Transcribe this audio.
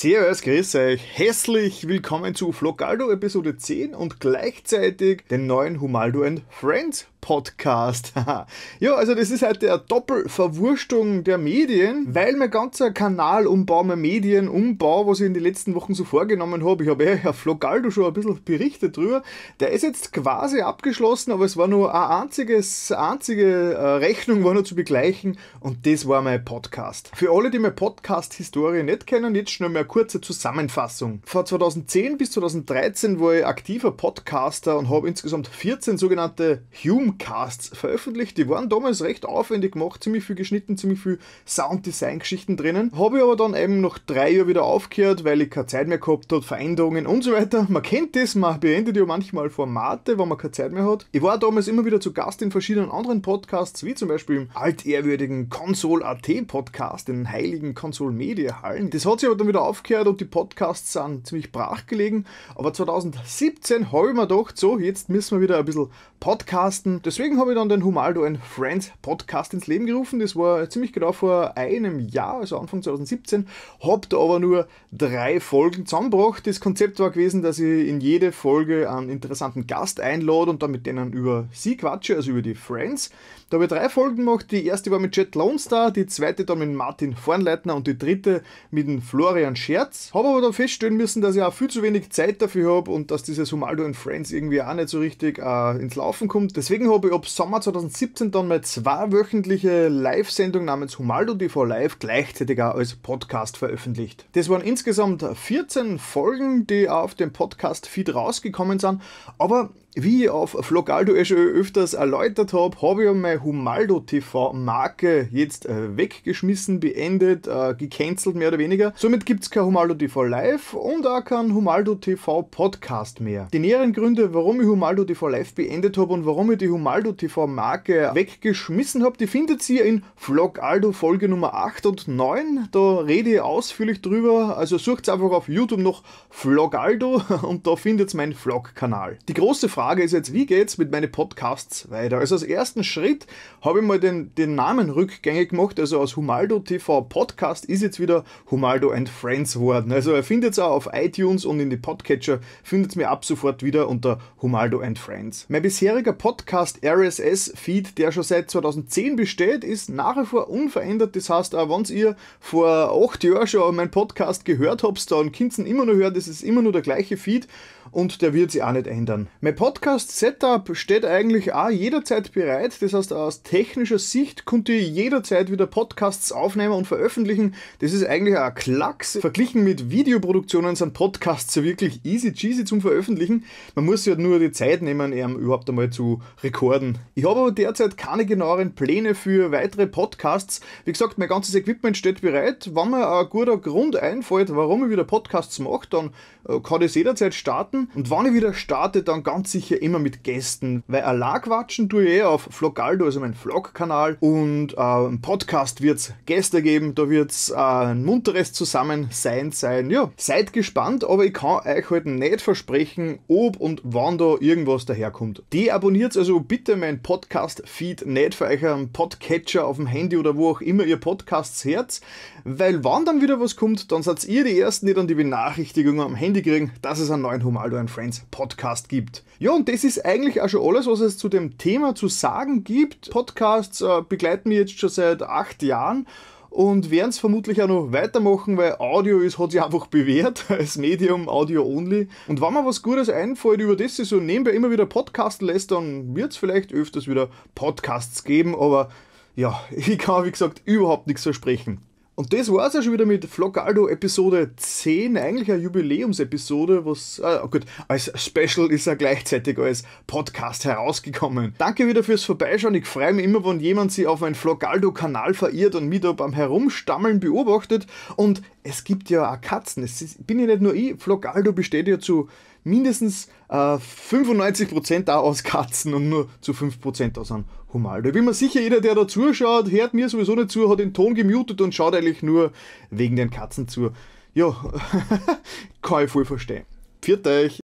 Servus, grüß euch. Herzlich willkommen zu Flogaldo Episode 10 und gleichzeitig den neuen Humaldo and Friends Podcast. ja, also das ist halt der Doppelverwurstung der Medien, weil mein ganzer Kanalumbau, mein Medienumbau, was ich in den letzten Wochen so vorgenommen habe, ich habe eh ja Herr Flogaldo schon ein bisschen berichtet drüber, der ist jetzt quasi abgeschlossen, aber es war nur eine einziges, einzige äh, Rechnung war nur zu begleichen und das war mein Podcast. Für alle, die meine Podcast-Historie nicht kennen, jetzt schnell mal kurze Zusammenfassung. Vor 2010 bis 2013 war ich aktiver Podcaster und habe insgesamt 14 sogenannte Hume-Casts veröffentlicht. Die waren damals recht aufwendig gemacht, ziemlich viel geschnitten, ziemlich viel Sounddesign-Geschichten drinnen. Habe ich aber dann eben nach drei Jahren wieder aufgehört, weil ich keine Zeit mehr gehabt habe, Veränderungen und so weiter. Man kennt das, man beendet ja manchmal Formate, wenn man keine Zeit mehr hat. Ich war damals immer wieder zu Gast in verschiedenen anderen Podcasts, wie zum Beispiel im altehrwürdigen Console.at Podcast, den heiligen Console Media Hallen. Das hat sich aber dann wieder auf aufgehört und die Podcasts sind ziemlich brach gelegen. Aber 2017 habe ich mir gedacht, so, jetzt müssen wir wieder ein bisschen podcasten. Deswegen habe ich dann den Humaldo and Friends Podcast ins Leben gerufen. Das war ziemlich genau vor einem Jahr, also Anfang 2017. Habe da aber nur drei Folgen zusammengebracht. Das Konzept war gewesen, dass ich in jede Folge einen interessanten Gast einlade und dann mit denen über sie quatsche, also über die Friends. Da habe ich drei Folgen gemacht. Die erste war mit Jet Lone Star, die zweite dann mit Martin Vornleitner und die dritte mit dem Florian Scherz. Habe aber dann feststellen müssen, dass ich auch viel zu wenig Zeit dafür habe und dass dieses Humaldo and Friends irgendwie auch nicht so richtig äh, ins Laufen kommt. Deswegen habe ich ab Sommer 2017 dann mal zwei wöchentliche Live-Sendung namens Humaldo TV Live gleichzeitig auch als Podcast veröffentlicht. Das waren insgesamt 14 Folgen, die auf dem Podcast-Feed rausgekommen sind, aber wie ich auf Flogaldo eh schon öfters erläutert habe, habe ich meine Humaldo TV Marke jetzt äh, weggeschmissen, beendet, äh, gecancelt mehr oder weniger. Somit gibt es gibt's kein Humaldo TV Live und auch kein Humaldo TV Podcast mehr. Die näheren Gründe, warum ich Humaldo TV Live beendet habe und warum ich die Humaldo TV Marke weggeschmissen habe, die findet ihr in Vlog Aldo Folge Nummer 8 und 9. Da rede ich ausführlich drüber, also sucht einfach auf YouTube noch Vlog Aldo und da findet's meinen Vlog-Kanal. Die große Frage ist jetzt, wie geht's mit meinen Podcasts weiter? Also als ersten Schritt habe ich mal den, den Namen rückgängig gemacht, also aus Humaldo TV Podcast ist jetzt wieder Humaldo and Friends ins Wort. Also ihr findet es auch auf iTunes und in die Podcatcher, findet es mir ab sofort wieder unter Humaldo and Friends. Mein bisheriger Podcast RSS-Feed, der schon seit 2010 besteht, ist nach wie vor unverändert. Das heißt, auch wenn ihr vor acht Jahren schon meinen Podcast gehört habt, dann könnt ihr immer noch hört, das ist immer nur der gleiche Feed und der wird sich auch nicht ändern. Mein Podcast-Setup steht eigentlich auch jederzeit bereit. Das heißt, aus technischer Sicht könnt ihr jederzeit wieder Podcasts aufnehmen und veröffentlichen. Das ist eigentlich ein Klacks verglichen mit Videoproduktionen sind Podcasts ja wirklich easy cheesy zum Veröffentlichen. Man muss ja halt nur die Zeit nehmen, um überhaupt einmal zu rekorden. Ich habe aber derzeit keine genaueren Pläne für weitere Podcasts. Wie gesagt, mein ganzes Equipment steht bereit. Wenn mir ein guter Grund einfällt, warum ich wieder Podcasts mache, dann äh, kann ich es jederzeit starten. Und wann ich wieder starte, dann ganz sicher immer mit Gästen. Weil allein quatschen tue ich eh auf Vlogaldo, also mein Vlog-Kanal. Und äh, ein Podcast wird es Gäste geben, da wird es äh, ein munteres Zusammen Science sein. Ja, seid gespannt, aber ich kann euch heute halt nicht versprechen, ob und wann da irgendwas daherkommt. Deabonniert also bitte mein Podcast-Feed nicht für euch einen Podcatcher auf dem Handy oder wo auch immer ihr Podcasts hört, weil wann dann wieder was kommt, dann seid ihr die Ersten, die dann die Benachrichtigungen am Handy kriegen, dass es einen neuen Humaldo and Friends Podcast gibt. Ja, und das ist eigentlich auch schon alles, was es zu dem Thema zu sagen gibt. Podcasts äh, begleiten mich jetzt schon seit acht Jahren und werden es vermutlich auch noch weitermachen, weil Audio ist, hat sich einfach bewährt als Medium, Audio only. Und wenn mir was Gutes einfällt, über das sich so nebenbei immer wieder Podcasten lässt, dann wird es vielleicht öfters wieder Podcasts geben, aber ja, ich kann wie gesagt überhaupt nichts versprechen. Und das war es ja schon wieder mit Vlogaldo Episode 10, eigentlich eine Jubiläumsepisode, was, äh, gut, als Special ist er gleichzeitig als Podcast herausgekommen. Danke wieder fürs Vorbeischauen, ich freue mich immer, wenn jemand sich auf meinen Vlogaldo Kanal verirrt und mich da beim Herumstammeln beobachtet und es gibt ja auch Katzen. Es ist, bin ja nicht nur ich. Flogaldo besteht ja zu mindestens äh, 95% auch aus Katzen und nur zu 5% aus einem Humaldo. Ich bin mir sicher, jeder, der da zuschaut, hört mir sowieso nicht zu, hat den Ton gemutet und schaut eigentlich nur wegen den Katzen zu. Ja, kann ich voll verstehen. Pfiat euch!